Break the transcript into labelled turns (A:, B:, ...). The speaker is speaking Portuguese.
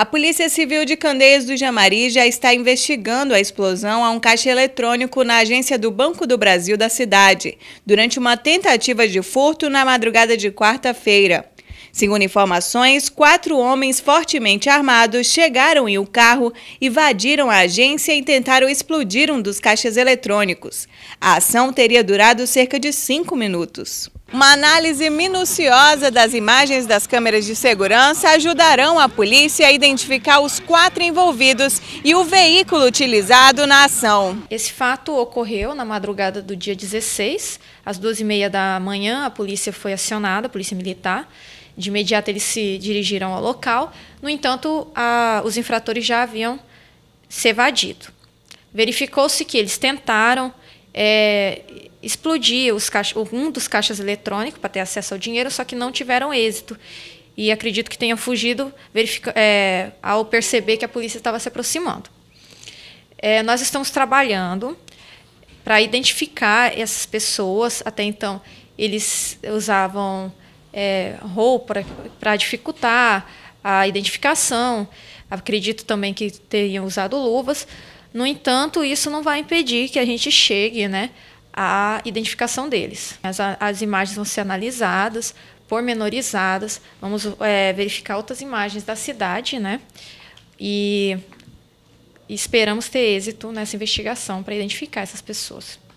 A: A Polícia Civil de Candeias do Jamari já está investigando a explosão a um caixa eletrônico na agência do Banco do Brasil da cidade, durante uma tentativa de furto na madrugada de quarta-feira. Segundo informações, quatro homens fortemente armados chegaram em um carro, invadiram a agência e tentaram explodir um dos caixas eletrônicos. A ação teria durado cerca de cinco minutos. Uma análise minuciosa das imagens das câmeras de segurança ajudarão a polícia a identificar os quatro envolvidos e o veículo utilizado na ação. Esse
B: fato ocorreu na madrugada do dia 16, às 12h30 da manhã, a polícia foi acionada, a polícia militar, de imediato eles se dirigiram ao local, no entanto, a, os infratores já haviam se evadido. Verificou-se que eles tentaram é, explodir caixa, um dos caixas eletrônicos para ter acesso ao dinheiro, só que não tiveram êxito. E acredito que tenham fugido é, ao perceber que a polícia estava se aproximando. É, nós estamos trabalhando para identificar essas pessoas. Até então, eles usavam é, roupa para dificultar a identificação. Acredito também que teriam usado luvas. No entanto, isso não vai impedir que a gente chegue né, à identificação deles. As, as imagens vão ser analisadas, pormenorizadas, vamos é, verificar outras imagens da cidade, né? E esperamos ter êxito nessa investigação para identificar essas pessoas.